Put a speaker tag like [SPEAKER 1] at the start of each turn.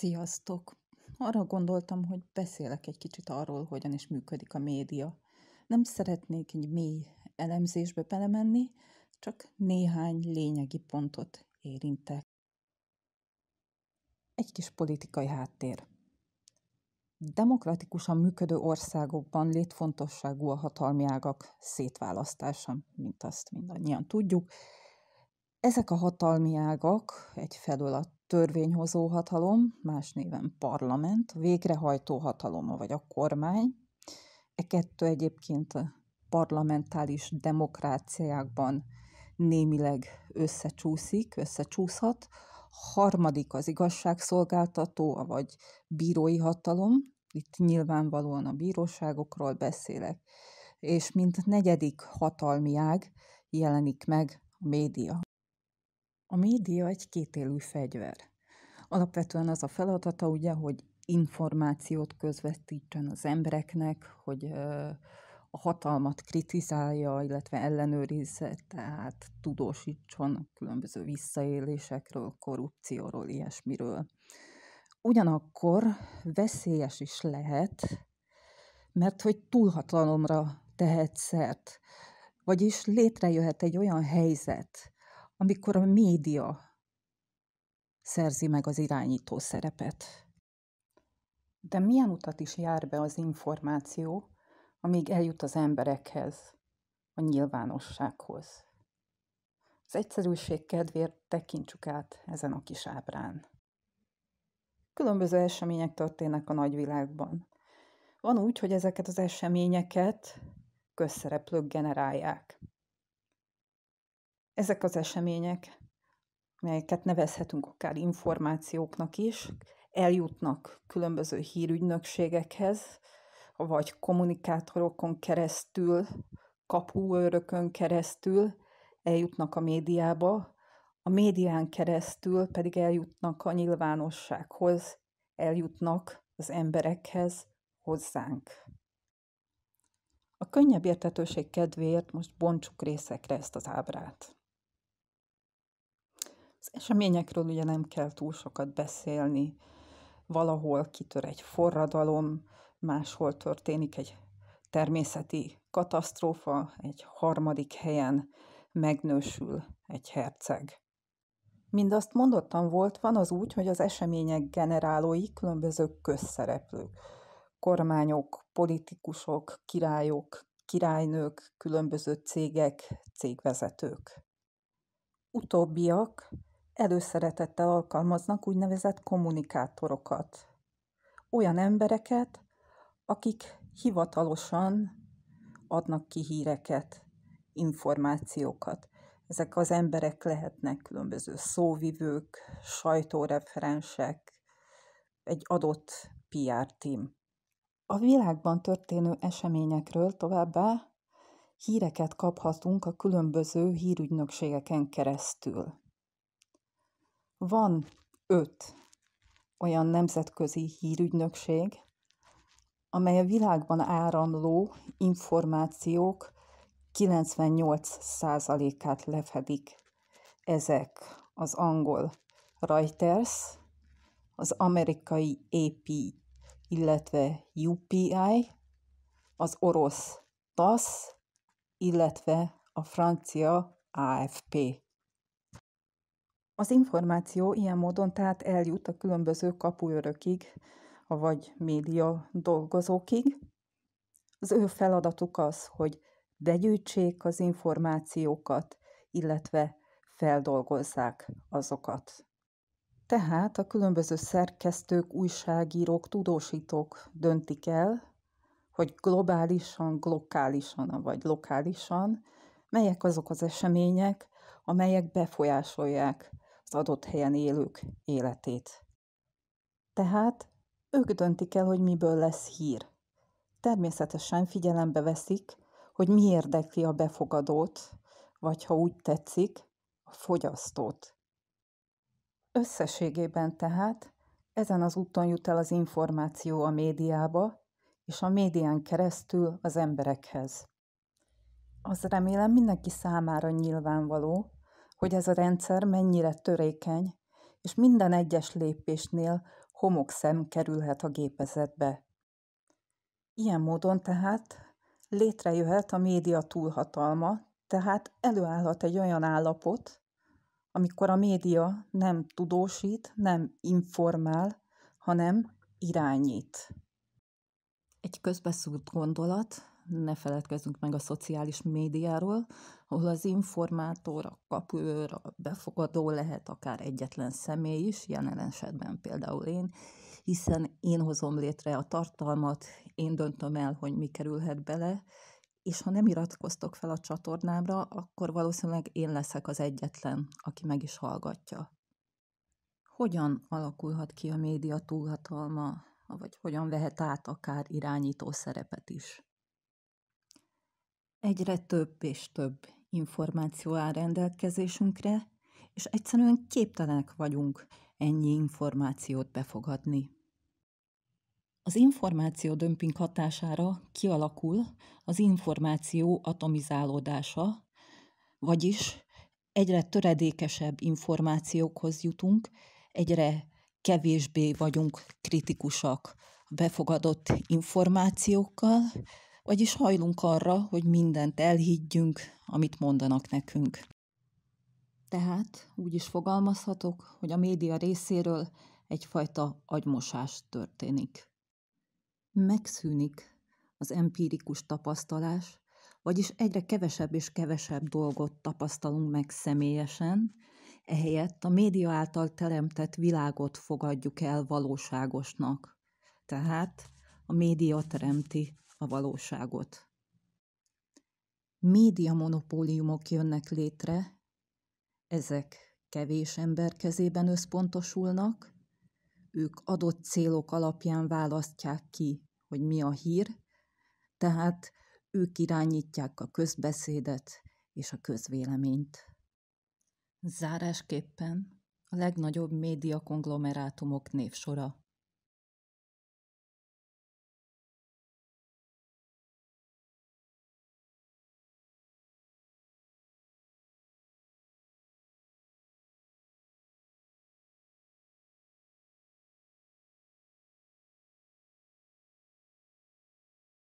[SPEAKER 1] Sziasztok! Arra gondoltam, hogy beszélek egy kicsit arról, hogyan is működik a média. Nem szeretnék egy mély elemzésbe belemenni, csak néhány lényegi pontot érintek. Egy kis politikai háttér. Demokratikusan működő országokban létfontosságú a hatalmi ágak szétválasztása, mint azt mindannyian tudjuk. Ezek a hatalmi ágak egyfelől a törvényhozó hatalom, más néven parlament, végrehajtó hatalom, vagy a kormány. E kettő egyébként a parlamentális demokráciákban némileg összecsúszik, összecsúszhat. Harmadik az igazságszolgáltató, vagy bírói hatalom, itt nyilvánvalóan a bíróságokról beszélek, és mint negyedik hatalmi ág jelenik meg a média. A média egy kétélű fegyver. Alapvetően az a feladata, ugye, hogy információt közvetítsen az embereknek, hogy a hatalmat kritizálja, illetve ellenőrizze, tehát tudósítson különböző visszaélésekről, korrupcióról, ilyesmiről. Ugyanakkor veszélyes is lehet, mert hogy túlhatalomra tehet szert. Vagyis létrejöhet egy olyan helyzet, amikor a média szerzi meg az irányító szerepet. De milyen utat is jár be az információ, amíg eljut az emberekhez, a nyilvánossághoz? Az egyszerűség kedvéért tekintsük át ezen a kis ábrán. Különböző események történnek a nagyvilágban. Van úgy, hogy ezeket az eseményeket közszereplők generálják. Ezek az események, melyeket nevezhetünk akár információknak is, eljutnak különböző hírügynökségekhez, vagy kommunikátorokon keresztül, kapuőrökön keresztül eljutnak a médiába, a médián keresztül pedig eljutnak a nyilvánossághoz, eljutnak az emberekhez, hozzánk. A könnyebb értetőség kedvéért most bontsuk részekre ezt az ábrát eseményekről ugye nem kell túl sokat beszélni. Valahol kitör egy forradalom, máshol történik egy természeti katasztrófa, egy harmadik helyen megnősül egy herceg. Mindazt mondottam volt, van az úgy, hogy az események generálói különböző közszereplők. Kormányok, politikusok, királyok, királynők, különböző cégek, cégvezetők. Utóbbiak előszeretettel alkalmaznak úgynevezett kommunikátorokat. Olyan embereket, akik hivatalosan adnak ki híreket, információkat. Ezek az emberek lehetnek különböző szóvivők, sajtóreferensek, egy adott PR team. A világban történő eseményekről továbbá híreket kaphatunk a különböző hírügynökségeken keresztül. Van öt olyan nemzetközi hírügynökség, amely a világban áramló információk 98%-át lefedik. Ezek az angol Reuters, az amerikai AP, illetve UPI, az orosz TASS, illetve a francia AFP. Az információ ilyen módon tehát eljut a különböző kapuőrökig, vagy média dolgozókig. Az ő feladatuk az, hogy begyűjtsék az információkat, illetve feldolgozzák azokat. Tehát a különböző szerkesztők, újságírók, tudósítók döntik el, hogy globálisan, lokálisan vagy lokálisan melyek azok az események, amelyek befolyásolják az adott helyen élők életét. Tehát ők döntik el, hogy miből lesz hír. Természetesen figyelembe veszik, hogy mi érdekli a befogadót, vagy ha úgy tetszik, a fogyasztót. Összességében tehát ezen az úton jut el az információ a médiába, és a médián keresztül az emberekhez. Az remélem mindenki számára nyilvánvaló, hogy ez a rendszer mennyire törékeny, és minden egyes lépésnél homokszem kerülhet a gépezetbe. Ilyen módon tehát létrejöhet a média túlhatalma, tehát előállhat egy olyan állapot, amikor a média nem tudósít, nem informál, hanem irányít. Egy közbeszúrt gondolat, ne feledkezzünk meg a szociális médiáról, ahol az informátor, a kapőr, a befogadó lehet akár egyetlen személy is, jelen esetben például én, hiszen én hozom létre a tartalmat, én döntöm el, hogy mi kerülhet bele, és ha nem iratkoztok fel a csatornámra, akkor valószínűleg én leszek az egyetlen, aki meg is hallgatja. Hogyan alakulhat ki a média túlhatalma, vagy hogyan vehet át akár irányító szerepet is? Egyre több és több információ áll rendelkezésünkre, és egyszerűen képtelenek vagyunk ennyi információt befogadni. Az információ dömping hatására kialakul az információ atomizálódása, vagyis egyre töredékesebb információkhoz jutunk, egyre kevésbé vagyunk kritikusak a befogadott információkkal, vagyis hajlunk arra, hogy mindent elhiggyünk, amit mondanak nekünk. Tehát úgy is fogalmazhatok, hogy a média részéről egyfajta agymosás történik. Megszűnik az empirikus tapasztalás, vagyis egyre kevesebb és kevesebb dolgot tapasztalunk meg személyesen, ehelyett a média által teremtett világot fogadjuk el valóságosnak. Tehát a média teremti a valóságot. Média monopóliumok jönnek létre, ezek kevés ember kezében összpontosulnak, ők adott célok alapján választják ki, hogy mi a hír, tehát ők irányítják a közbeszédet és a közvéleményt. Zárásképpen a legnagyobb média konglomerátumok névsora.